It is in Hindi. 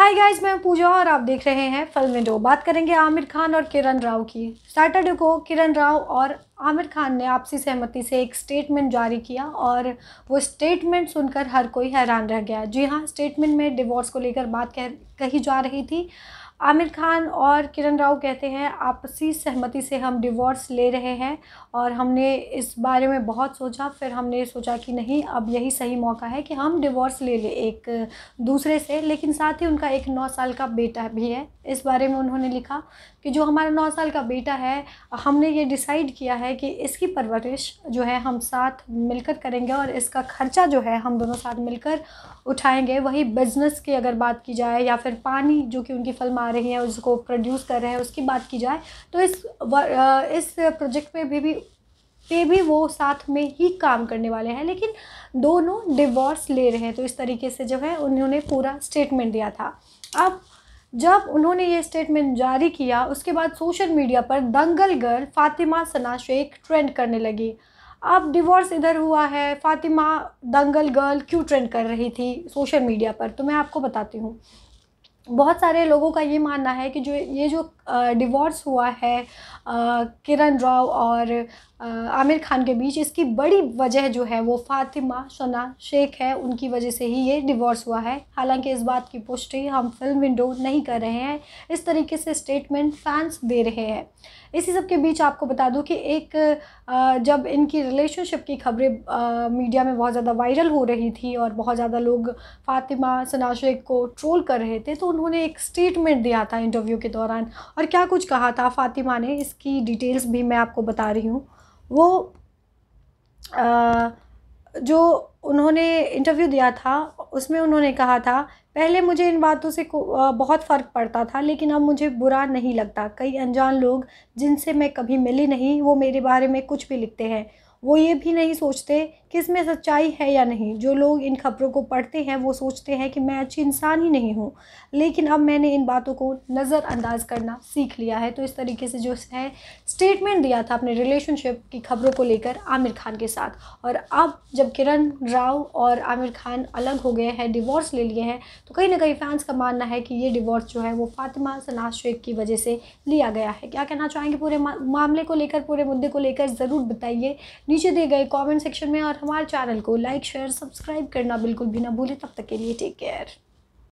हाय गाइस मैं पूजा और आप देख रहे हैं फिल्म विंडो बात करेंगे आमिर खान और किरण राव की सैटरडे को किरण राव और आमिर खान ने आपसी सहमति से एक स्टेटमेंट जारी किया और वो स्टेटमेंट सुनकर हर कोई हैरान रह गया जी हाँ स्टेटमेंट में डिवोर्स को लेकर बात कह कही जा रही थी आमिर खान और किरण राव कहते हैं आपसी सहमति से हम डिवोर्स ले रहे हैं और हमने इस बारे में बहुत सोचा फिर हमने सोचा कि नहीं अब यही सही मौका है कि हम डिवोर्स ले लें एक दूसरे से लेकिन साथ ही उनका एक नौ साल का बेटा भी है इस बारे में उन्होंने लिखा कि जो हमारा नौ साल का बेटा है हमने ये डिसाइड किया है है कि इसकी परवरिश जो है हम साथ मिलकर करेंगे और इसका ख़र्चा जो है हम दोनों साथ मिलकर उठाएंगे वही बिज़नेस की अगर बात की जाए या फिर पानी जो कि उनकी फिल्म आ रही है उसको प्रोड्यूस कर रहे हैं उसकी बात की जाए तो इस इस प्रोजेक्ट में भी, भी पे भी वो साथ में ही काम करने वाले हैं लेकिन दोनों डिवोर्स ले रहे हैं तो इस तरीके से जो है उन्होंने पूरा स्टेटमेंट दिया था अब जब उन्होंने ये स्टेटमेंट जारी किया उसके बाद सोशल मीडिया पर दंगल गर्ल फातिमा सना शेख ट्रेंड करने लगी अब डिवोर्स इधर हुआ है फातिमा दंगल गर्ल क्यों ट्रेंड कर रही थी सोशल मीडिया पर तो मैं आपको बताती हूँ बहुत सारे लोगों का ये मानना है कि जो ये जो डिवोर्स हुआ है किरण राव और आमिर खान के बीच इसकी बड़ी वजह जो है वो फातिमा शना शेख है उनकी वजह से ही ये डिवोर्स हुआ है हालांकि इस बात की पुष्टि हम फिल्म विंडो नहीं कर रहे हैं इस तरीके से स्टेटमेंट फैंस दे रहे हैं इसी सब के बीच आपको बता दूं कि एक जब इनकी रिलेशनशिप की खबरें मीडिया में बहुत ज़्यादा वायरल हो रही थी और बहुत ज़्यादा लोग फ़ातिमा सना शेख को ट्रोल कर रहे थे तो उन उन्होंने एक स्टेटमेंट दिया था इंटरव्यू के दौरान और क्या कुछ कहा था फ़ातिमा ने इसकी डिटेल्स भी मैं आपको बता रही हूँ वो आ, जो उन्होंने इंटरव्यू दिया था उसमें उन्होंने कहा था पहले मुझे इन बातों से बहुत फ़र्क पड़ता था लेकिन अब मुझे बुरा नहीं लगता कई अनजान लोग जिनसे मैं कभी मिली नहीं वो मेरे बारे में कुछ भी लिखते हैं वो ये भी नहीं सोचते कि इसमें सच्चाई है या नहीं जो लोग इन खबरों को पढ़ते हैं वो सोचते हैं कि मैं अच्छी इंसान ही नहीं हूँ लेकिन अब मैंने इन बातों को नज़रअंदाज करना सीख लिया है तो इस तरीके से जो है स्टेटमेंट दिया था अपने रिलेशनशिप की खबरों को लेकर आमिर खान के साथ और अब जब किरण राव और आमिर खान अलग हो गए हैं डिवोर्स ले लिए हैं तो कहीं ना कहीं फैंस का मानना है कि ये डिवोर्स जो है वो फातिमा सनाज शेख की वजह से लिया गया है क्या कहना चाहेंगे पूरे मामले को लेकर पूरे मुद्दे को लेकर ज़रूर बताइए नीचे दिए गए कमेंट सेक्शन में और हमारे चैनल को लाइक शेयर सब्सक्राइब करना बिल्कुल भी ना भूलें तब तक के लिए टेक केयर